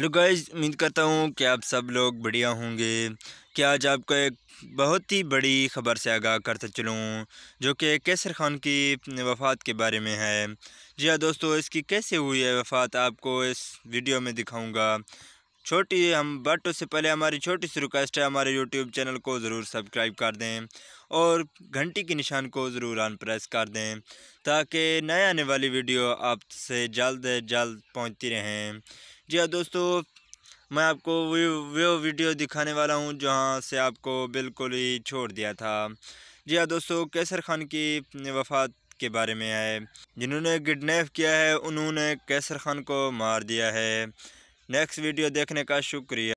hello guys उम्मीद करता हूँ कि आप सब लोग बढ़िया होंगे कि आज आपको एक बहुत ही बड़ी ख़बर से आगाह करते चलूँ जो कि कैसर खान की वफ़ात के बारे में है जी हाँ दोस्तों इसकी कैसे हुई है वफ़ात आपको इस वीडियो में दिखाऊंगा छोटी हम बट उससे पहले हमारी छोटी सी रिक्वेस्ट है हमारे यूट्यूब चैनल को ज़रूर सब्सक्राइब कर दें और घंटी के निशान को ज़रूर ऑन प्रेस कर दें ताकि नए आने वाली वीडियो आपसे जल्द जल्द पहुंचती रहें जी हाँ दोस्तों मैं आपको वो वीडियो दिखाने वाला हूँ जहाँ से आपको बिल्कुल ही छोड़ दिया था जी हाँ दोस्तों कैसर खान की वफात के बारे में है जिन्होंने किडनेप किया है उन्होंने कैसर खान को मार दिया है नेक्स्ट वीडियो देखने का शुक्रिया